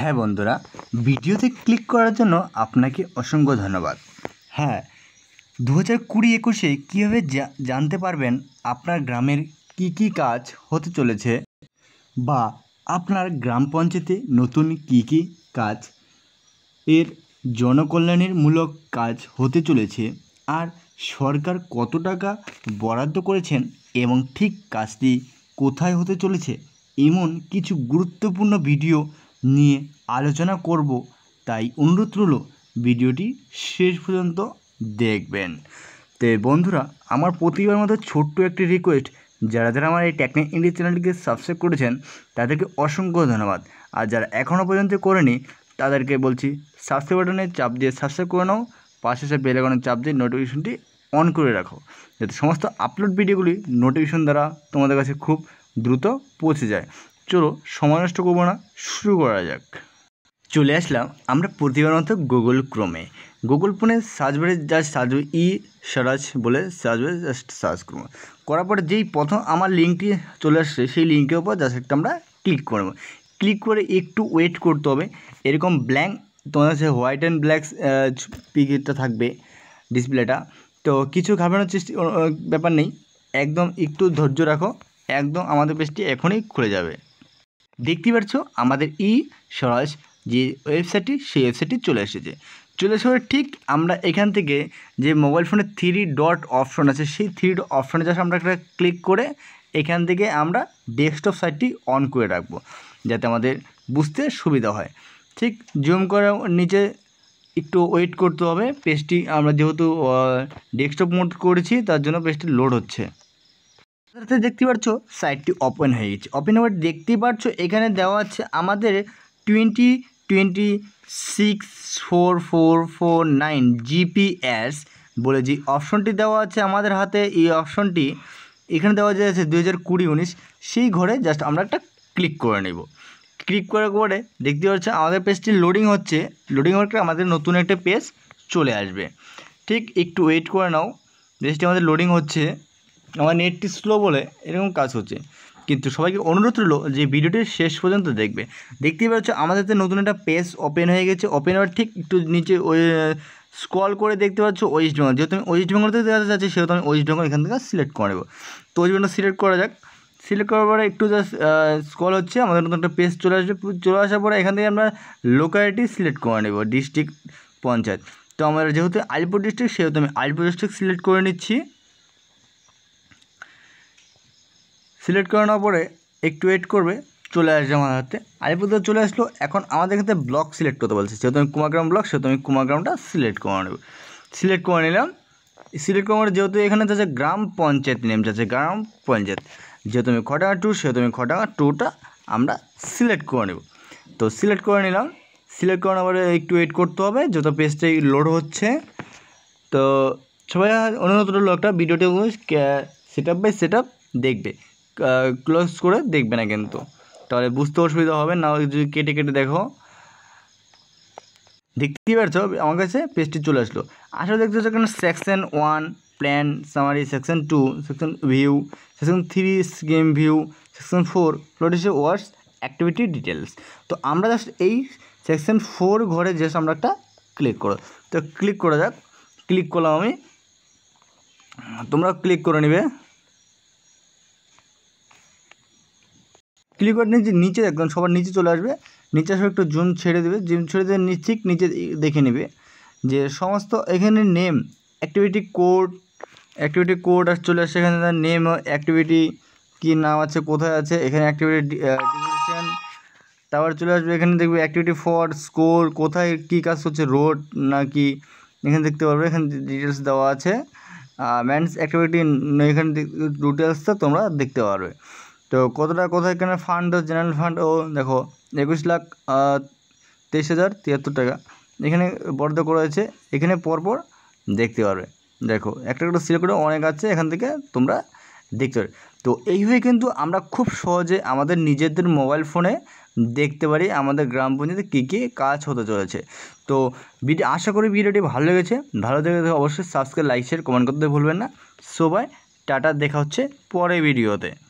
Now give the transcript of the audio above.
হ্যাঁ বন্ধুরা ভিডিওতে ক্লিক করার জন্য আপনাকে অসংখ্য ধন্যবাদ হ্যাঁ দু হাজার কুড়ি একুশে কীভাবে জানতে পারবেন আপনার গ্রামের কি কি কাজ হতে চলেছে বা আপনার গ্রাম পঞ্চায়েতে নতুন কি কি কাজ এর জনকল্যাণেরমূলক কাজ হতে চলেছে আর সরকার কত টাকা বরাদ্দ করেছেন এবং ঠিক কাজটি কোথায় হতে চলেছে এমন কিছু গুরুত্বপূর্ণ ভিডিও নিয়ে আলোচনা করব তাই অনুরোধ রইল ভিডিওটি শেষ পর্যন্ত দেখবেন তো বন্ধুরা আমার প্রতিবার মতো ছোট্ট একটি রিকোয়েস্ট যারা যারা আমার এই টেকনিক ইন্ডিয়া চ্যানেলটিকে সাবস্ক্রাইব করেছেন তাদেরকে অসংখ্য ধন্যবাদ আর যারা এখনও পর্যন্ত করেনি তাদেরকে বলছি সাবস্ক্রাইব বাটনে চাপ দিয়ে সাবস্ক্রাইব করে নাও পাশে সে কোনো চাপ দিয়ে নোটিফিকেশনটি অন করে রাখো যাতে সমস্ত আপলোড ভিডিওগুলি নোটিফিকেশন দ্বারা তোমাদের কাছে খুব দ্রুত পৌঁছে যায় চলো সময় নষ্ট করবো না শুরু করা যাক চলে আসলাম আমরা প্রতিবার মতো গুগল ক্রোমে গুগল ফোনে সার্চ বারে জাস্ট সার্চ ই সার্চ বলে সার্চ বারে জাস্ট সার্চ করবো করার পরে যেই প্রথম আমার লিঙ্কটি চলে আসছে সেই লিঙ্কের উপর জাস্ট একটা আমরা ক্লিক করব ক্লিক করে একটু ওয়েট করতে হবে এরকম ব্ল্যাঙ্ক তোমার হচ্ছে হোয়াইট অ্যান্ড ব্ল্যাক পিকেটটা থাকবে ডিসপ্লেটা তো কিছু ঘাবড়ানোর চেষ্টা ব্যাপার নেই একদম একটু ধৈর্য রাখো একদম আমাদের পেজটি এখনই খুলে যাবে দেখতে পাচ্ছ আমাদের ই স্বরাজ যে ওয়েবসাইটটি সেই ওয়েবসাইটটি চলে এসেছে চলে এসে ঠিক আমরা এখান থেকে যে মোবাইল ফোনে থ্রি ডট অপশন আছে সেই থ্রি ডট অপশনে যা আমরা একটা ক্লিক করে এখান থেকে আমরা ডেস্কটপ সাইটটি অন করে রাখবো যাতে আমাদের বুঝতে সুবিধা হয় ঠিক জুম করার নিচে একটু ওয়েট করতে হবে পেজটি আমরা যেহেতু ডেস্কটপ মোড করেছি তার জন্য পেজটি লোড হচ্ছে সাথে দেখতে পাচ্ছ সাইটটি ওপেন হয়ে গেছে ওপেন হওয়ার দেখতেই পাচ্ছ এখানে দেওয়া আছে আমাদের twenty twenty six four four four nine GPS বলে যে অপশনটি দেওয়া আছে আমাদের হাতে এই অপশনটি এখানে দেওয়া যাচ্ছে দু হাজার কুড়ি উনিশ সেই ঘরে জাস্ট আমরা একটা ক্লিক করে নেব ক্লিক করে করে দেখতে পাচ্ছ আমাদের পেজটি লোডিং হচ্ছে লোডিং হওয়ার পরে আমাদের নতুন একটা পেজ চলে আসবে ঠিক একটু ওয়েট করে নাও পেজটি আমাদের লোডিং হচ্ছে আমার নেটটি স্লো বলে এরকম কাজ হচ্ছে কিন্তু সবাইকে অনুরোধ রইল যে ভিডিওটি শেষ পর্যন্ত দেখবে দেখতেই পাচ্ছ আমাদের নতুন একটা পেজ ওপেন হয়ে গেছে ওপেন হওয়ার ঠিক একটু নিচে ওই স্ক্রল করে দেখতে পাচ্ছ ওয়েস্ট বেঙ্গল যেহেতু আমি ওয়েস্ট বেঙ্গল থেকে দেখাতে চাচ্ছি সেহেতু আমি ওয়েস্ট বেঙ্গল এখান থেকে সিলেক্ট করে দেবো তো ওয়েস্ট বেঙ্গল সিলেক্ট করা যাক সিলেক্ট করার পরে একটু জাস্ট স্কল হচ্ছে আমাদের নতুন একটা পেজ চলে আসবে চলে আসার পরে এখান থেকে আমরা লোকালিটি সিলেক্ট করে নেব ডিস্ট্রিক্ট পঞ্চায়েত তো আমরা যেহেতু আলিপুর ডিস্ট্রিক্ট সেহেতু আমি আলিপুর ডিস্ট্রিক্ট সিলেক্ট করে নিচ্ছি সিলেক্ট করে নেওয়ার পরে একটু ওয়েট করবে চলে আসবে আমাদের হাতে আলিপুর চলে আসলো এখন আমাদের ক্ষেত্রে ব্লক সিলেক্ট করতে বলছে যেহেতু আমি কুমাগ্রাম ব্লক সেহেতু আমি কুমাগ্রামটা সিলেক্ট করে নেব সিলেক্ট করে নিলাম সিলেক্ট করে যেহেতু এখানে যাচ্ছে গ্রাম পঞ্চায়েত নেম যাচ্ছে গ্রাম পঞ্চায়েত যেহেতু আমি খটাঙা টু সেহেতু আমি খটাঙা টুটা আমরা সিলেক্ট করে নেব তো সিলেক্ট করে নিলাম সিলেক্ট করার পরে একটু ওয়েট করতে হবে যত পেজটাই লোড হচ্ছে তো সবাই অনুরোধ লোকটা ভিডিওটি set up by set up দেখবে ক্লোজ করে দেখবে না কিন্তু তাহলে বুঝতে অসুবিধা হবে না যদি কেটে কেটে দেখো দেখতেই পারছ আমার কাছে পেজটি চলে আসলো আসলে দেখতে পাচ্ছ এখানে section one plan summary section two section view section three game view section four ফ্লোটিসে ওয়ার্স অ্যাক্টিভিটি ডিটেলস তো আমরা জাস্ট এই সেকশন ফোর ঘরে জাস্ট আমরা একটা ক্লিক করো তো ক্লিক করা যাক ক্লিক করলাম আমি তোমরা ক্লিক করে নিবে ক্লিক করে নিচে নিচে একদম সবার নিচে চলে আসবে নিচে আসবে একটু জুম ছেড়ে দেবে জুম ছেড়ে দেবে ঠিক নিচে দেখে নেবে যে সমস্ত এখানে name activity code activity code আর চলে আসছে এখানে তার নেম অ্যাক্টিভিটি কী নাম আছে কোথায় আছে এখানে অ্যাক্টিভিটি ডিভিশন তারপর চলে আসবে এখানে দেখবে অ্যাক্টিভিটি ফর স্কোর কোথায় কী কাজ হচ্ছে রোড না কি এখানে দেখতে পারবে এখানে ডিটেলস দেওয়া আছে ম্যানস অ্যাক্টিভিটি এখানে ডিটেলসটা তোমরা দেখতে পারবে তো কতটা কোথায় কেন ফান্ড জেনারেল ফান্ড ও দেখো একুশ লাখ তেইশ হাজার তিয়াত্তর টাকা এখানে বরাদ্দ করা হয়েছে এখানে পরপর দেখতে পারবে দেখো একটা একটা সিলেক্ট করে অনেক আছে এখান থেকে তোমরা দেখতে পারবে তো এইভাবে কিন্তু আমরা খুব সহজে আমাদের নিজেদের মোবাইল ফোনে দেখতে পারি আমাদের গ্রাম পঞ্চায়েতে কী কী কাজ হতে চলেছে তো ভিডিও আশা করি ভিডিওটি ভালো লেগেছে ভালো লেগে অবশ্যই সাবস্ক্রাইব লাইক শেয়ার কমেন্ট করতে ভুলবেন না সবাই টাটা দেখা হচ্ছে পরে ভিডিওতে